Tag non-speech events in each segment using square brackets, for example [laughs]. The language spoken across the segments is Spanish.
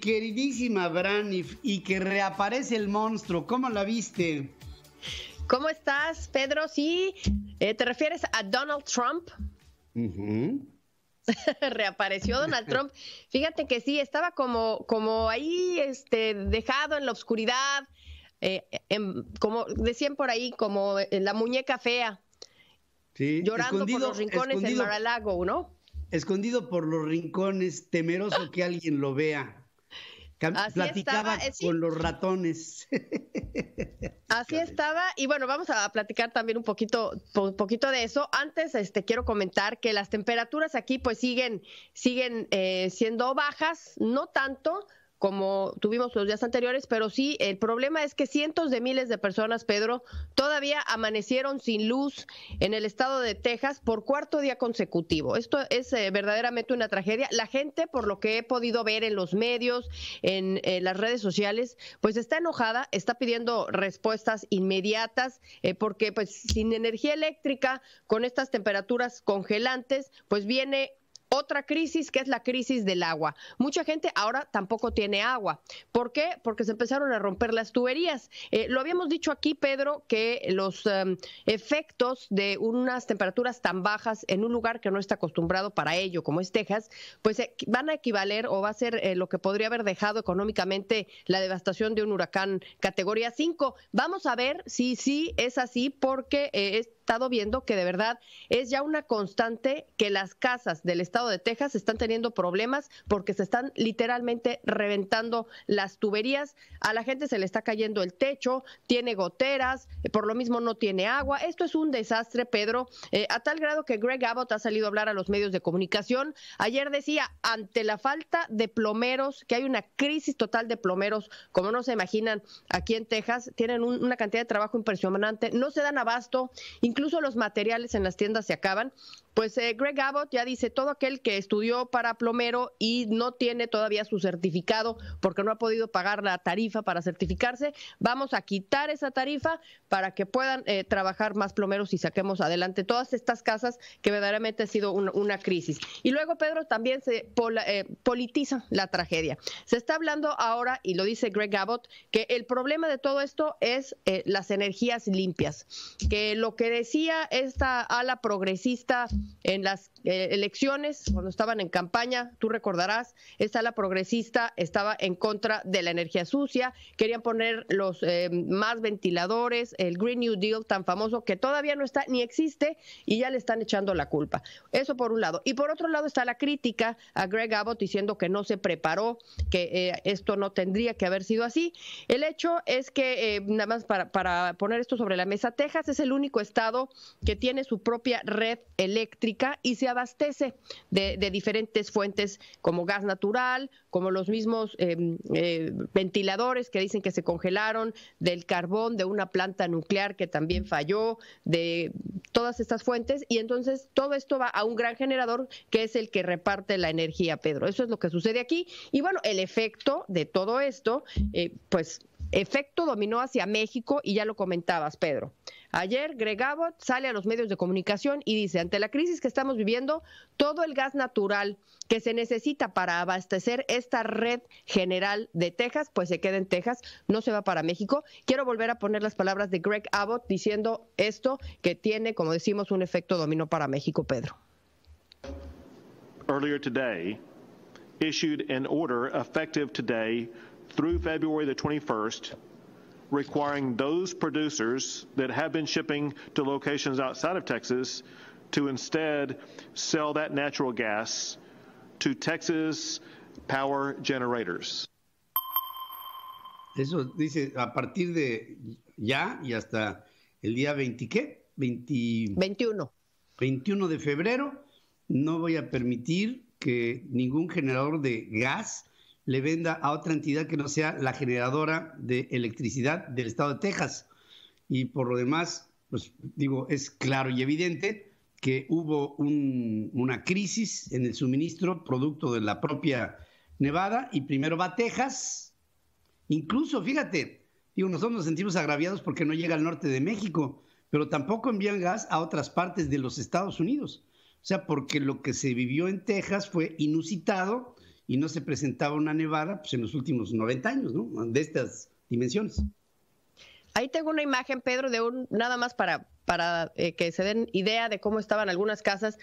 queridísima Branif y que reaparece el monstruo. ¿Cómo la viste? ¿Cómo estás, Pedro? Sí, eh, ¿te refieres a Donald Trump? [laughs] Reapareció Donald Trump. Fíjate que sí, estaba como, como ahí, este, dejado en la oscuridad, eh, como decían por ahí, como la muñeca fea. Sí, llorando escondido, por los rincones en lago ¿no? Escondido por los rincones, temeroso que alguien lo vea. Así platicaba estaba, con los ratones. Así estaba y bueno, vamos a platicar también un poquito un poquito de eso. Antes este quiero comentar que las temperaturas aquí pues siguen siguen eh, siendo bajas, no tanto, como tuvimos los días anteriores, pero sí, el problema es que cientos de miles de personas, Pedro, todavía amanecieron sin luz en el estado de Texas por cuarto día consecutivo. Esto es eh, verdaderamente una tragedia. La gente, por lo que he podido ver en los medios, en las redes sociales, pues está enojada, está pidiendo respuestas inmediatas, eh, porque pues sin energía eléctrica, con estas temperaturas congelantes, pues viene otra crisis que es la crisis del agua. Mucha gente ahora tampoco tiene agua. ¿Por qué? Porque se empezaron a romper las tuberías. Eh, lo habíamos dicho aquí, Pedro, que los em, efectos de unas temperaturas tan bajas en un lugar que no está acostumbrado para ello, como es Texas, pues eh, van a equivaler o va a ser eh, lo que podría haber dejado económicamente la devastación de un huracán categoría 5. Vamos a ver si sí es así, porque es viendo que de verdad es ya una constante que las casas del estado de Texas están teniendo problemas porque se están literalmente reventando las tuberías, a la gente se le está cayendo el techo, tiene goteras, eh, por lo mismo no tiene agua. Esto es un desastre, Pedro, eh, a tal grado que Greg Abbott ha salido a hablar a los medios de comunicación. Ayer decía, ante la falta de plomeros, que hay una crisis total de plomeros, como no se imaginan aquí en Texas, tienen una cantidad de trabajo impresionante, no se dan abasto, incluso incluso los materiales en las tiendas se acaban. Pues eh, Greg Abbott ya dice, todo aquel que estudió para plomero y no tiene todavía su certificado porque no ha podido pagar la tarifa para certificarse, vamos a quitar esa tarifa para que puedan eh, trabajar más plomeros y saquemos adelante todas estas casas que verdaderamente ha sido una crisis. Y luego, Pedro, también se eh, politiza la tragedia. Se está hablando ahora, y lo dice Greg Abbott, que el problema de todo esto es las energías limpias, que lo que decía esta ala progresista en las eh, elecciones, cuando estaban en campaña, tú recordarás, esta ala progresista estaba en contra de la energía sucia, querían poner los eh, más ventiladores, el Green New Deal tan famoso que todavía no está ni existe y ya le están echando la culpa. Eso por un lado. Y por otro lado está la crítica a Greg Abbott diciendo que no se preparó, que eh, esto no tendría que haber sido así. El hecho es que, nada más para poner esto sobre la mesa, Texas es el único estado que tiene su propia red eléctrica y se abastece de, diferentes fuentes como gas natural, como los mismos em, eh, ventiladores que dicen que se congelaron, del carbón de una planta nuclear que también falló, de todas estas fuentes. Y entonces todo esto va a un gran generador que es el que reparte la energía, Pedro. Eso es lo que sucede aquí. Y bueno, el efecto de todo esto, eh, pues Efecto dominó hacia México y ya lo comentabas, Pedro. Ayer Greg Abbott sale a los medios de comunicación y dice, ante la crisis que estamos viviendo, todo el gas natural que se necesita para abastecer esta red general de Texas, pues se queda en Texas, no se va para México. Quiero volver a poner las palabras de Greg Abbott diciendo esto que tiene, como decimos, un efecto dominó para México, Pedro. through February the 21st, requiring those producers that have been shipping to locations outside of Texas to instead sell that natural gas to Texas power generators. Eso dice a partir de ya y hasta el día 20 qué? 20, 21. 21 de febrero no voy a permitir que ningún generador de gas le venda a otra entidad que no sea la generadora de electricidad del estado de Texas. Y por lo demás, pues digo, es claro y evidente que hubo una crisis en el suministro producto de la propia Nevada y primero va Texas. Incluso, fíjate, digo, nosotros nos sentimos agraviados porque no llega al norte de México, pero tampoco envían gas a otras partes de los Estados Unidos. O sea, porque lo que se vivió en Texas fue inusitado y no se presentaba una nevada pues, en los últimos 90 años, ¿no? De estas dimensiones. Ahí tengo una imagen, Pedro, de un, nada más para, para eh, que se den idea de cómo estaban algunas casas.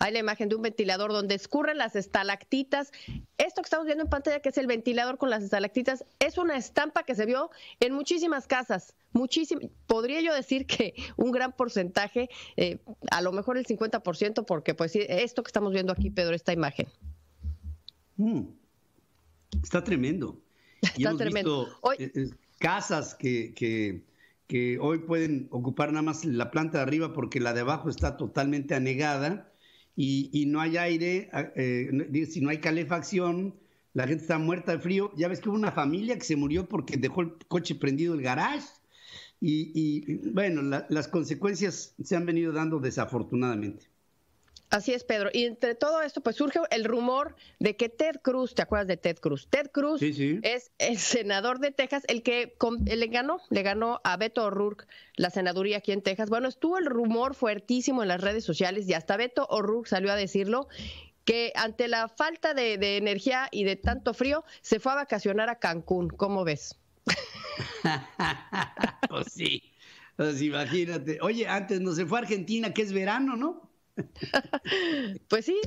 Hay la imagen de un ventilador donde escurren las estalactitas. Esto que estamos viendo en pantalla, que es el ventilador con las estalactitas, es una estampa que se vio en muchísimas casas. Muchísimo, podría yo decir que un gran porcentaje, eh, a lo mejor el 50%, porque pues esto que estamos viendo aquí, Pedro, esta imagen. Mm. Está tremendo. [laughs] Está tremendo. Visto, eh, eh, casas que, hoy pueden ocupar nada más la planta de arriba porque la de abajo está totalmente anegada y, no hay aire, ah, eh, si no hay calefacción, la gente está muerta de frío. Ya ves que hubo una familia que se murió porque dejó el coche prendido el garage. Y, bueno, las consecuencias se han venido dando desafortunadamente. Así es, Pedro. Y entre todo esto, pues surge el rumor de que Ted Cruz, ¿te acuerdas de Ted Cruz? Ted Cruz es el senador de Texas, el que le ganó, le ganó a Beto O'Rourke la senaduría aquí en Texas. Bueno, estuvo el rumor fuertísimo en las redes sociales y hasta Beto O'Rourke salió a decirlo que ante la falta de, de energía y de tanto frío, se fue a vacacionar a Cancún. ¿Cómo ves? [laughs] pues sí, pues imagínate. Oye, antes no se fue a Argentina, que es verano, ¿no? [laughs] pues sí.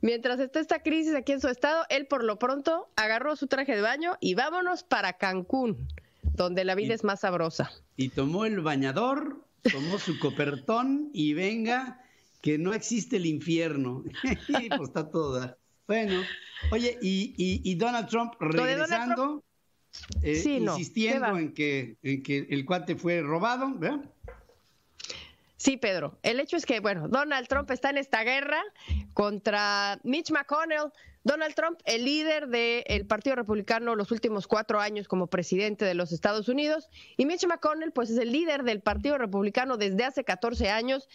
Mientras está esta crisis aquí en su estado, él por lo pronto agarró su traje de baño y vámonos para Cancún, donde la vida es más sabrosa. Y tomó el bañador, tomó su copertón y venga, que no existe el infierno. [laughs] pues está toda. Bueno, oye, y, Donald Trump regresando, eh, insistiendo en, que, en que el cuate fue robado, ¿verdad? Sí, Pedro. El hecho es que, bueno, Donald Trump está en esta guerra contra Mitch McConnell. Donald Trump, el líder del Partido Republicano los últimos cuatro años como presidente de los Estados Unidos, y Mitch McConnell, pues es el líder del Partido Republicano desde hace 14 años,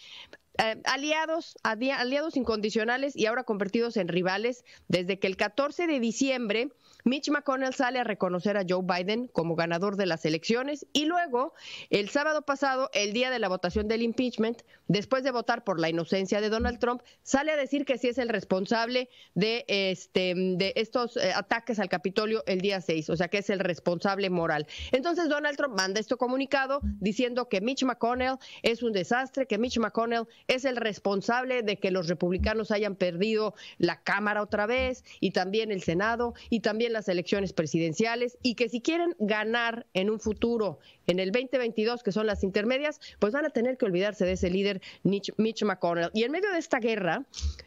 eh, aliados, aliados incondicionales y ahora convertidos en rivales desde que el 14 de diciembre Mitch McConnell sale a reconocer a Joe Biden como ganador de las elecciones y luego el sábado pasado, el día de la votación del impeachment, después de votar por la inocencia de Donald Trump, sale a decir que sí es el responsable de este de estos eh, ataques al Capitolio el día 6, o sea, que es el responsable moral. Entonces Donald Trump manda este comunicado diciendo que Mitch McConnell es un desastre, que Mitch McConnell es el responsable de que los republicanos hayan perdido la Cámara otra vez y también el Senado y también las elecciones presidenciales y que si quieren ganar en un futuro, en el 2022, que son las intermedias, pues van a tener que olvidarse de ese líder Mitch McConnell. Y en medio de esta guerra,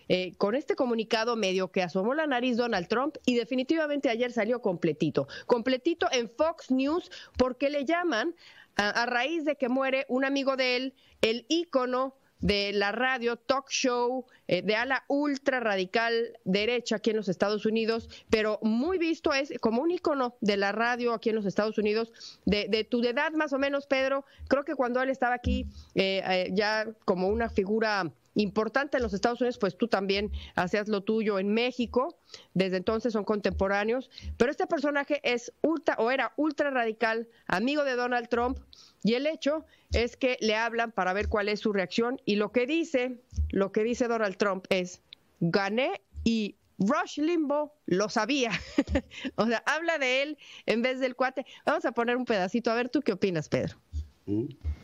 eh, con este comunicado medio que asomó la nariz Donald Trump y definitivamente ayer salió completito, completito en Fox News porque le llaman a, a raíz de que muere un amigo de él, el ícono de la radio talk show eh, de ala ultra radical derecha aquí en los Estados Unidos, pero muy visto es como un icono de la radio aquí en los Estados Unidos, de, de tu edad más o menos, Pedro. Creo que cuando él estaba aquí, eh, eh, ya como una figura importante en los Estados Unidos, pues tú también hacías lo tuyo en México, desde entonces son contemporáneos, pero este personaje es ultra o era ultra radical, amigo de Donald Trump, y el hecho es que le hablan para ver cuál es su reacción y lo que dice, lo que dice Donald Trump es, gané y Rush Limbo lo sabía. [laughs] o sea, habla de él en vez del cuate. Vamos a poner un pedacito, a ver tú qué opinas, Pedro.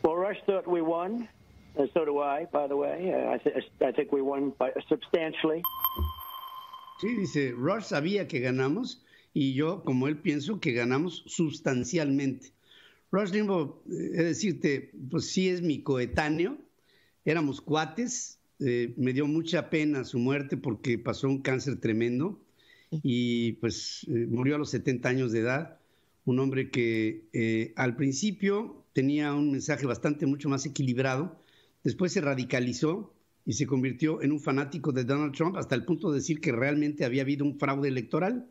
Rush Sí, dice, Rush sabía que ganamos y yo, como él, pienso que ganamos sustancialmente. Rush Limbaugh, eh, es decirte, pues sí es mi coetáneo, éramos cuates, eh, me dio mucha pena su muerte porque pasó un cáncer tremendo y pues eh, murió a los 70 años de edad, un hombre que al principio tenía un mensaje bastante mucho más equilibrado, Después se radicalizó y se convirtió en un fanático de Donald Trump hasta el punto de decir que realmente había habido un fraude electoral.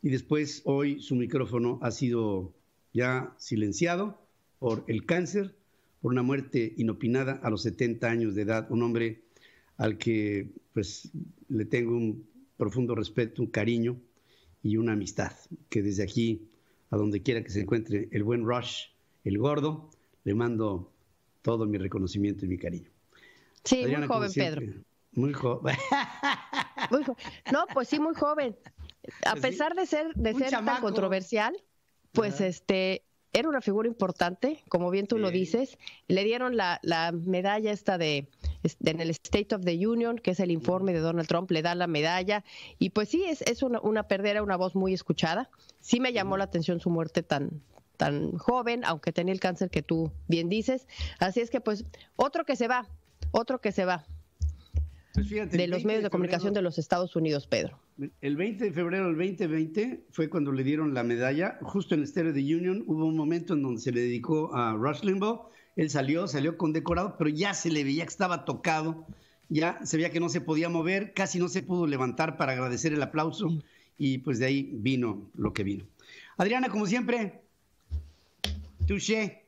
Y después hoy su micrófono ha sido ya silenciado por el cáncer, por una muerte inopinada a los 70 años de edad. Un hombre al que pues le tengo un profundo respeto, un cariño y una amistad. Que desde aquí, a donde quiera que se encuentre el buen Rush, el gordo, le mando todo mi reconocimiento y mi cariño. Sí, muy joven, Pedro. Muy joven. [laughs] no, pues sí, muy joven. A pesar de ser, de ser controversial, pues este era una figura importante, como bien tú lo dices. Le dieron la, medalla esta de, en el State of the Union, que es el informe de Donald Trump, le da la medalla. Y pues sí, es, es una, una perdera, una voz muy escuchada. Sí me llamó la atención su muerte tan, tan joven, aunque tenía el cáncer que tú bien dices. Así es que pues otro que se va, otro que se va. Pues de los medios de, comunicación de los Estados Unidos, Pedro. El 20 de febrero del 2020 fue cuando le dieron la medalla. Justo en Stereo de Union hubo un momento en donde se le dedicó a Rush Limbaugh. Él salió, salió condecorado, pero ya se le veía que estaba tocado. Ya se veía que no se podía mover, casi no se pudo levantar para agradecer el aplauso. Y pues de ahí vino lo que vino. Adriana, como siempre, Touché.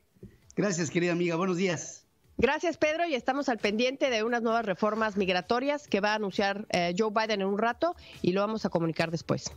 Gracias, querida amiga. Buenos días. Gracias, Pedro, y estamos al pendiente de unas nuevas reformas migratorias que va a anunciar eh, Joe Biden en un rato y lo vamos a comunicar después.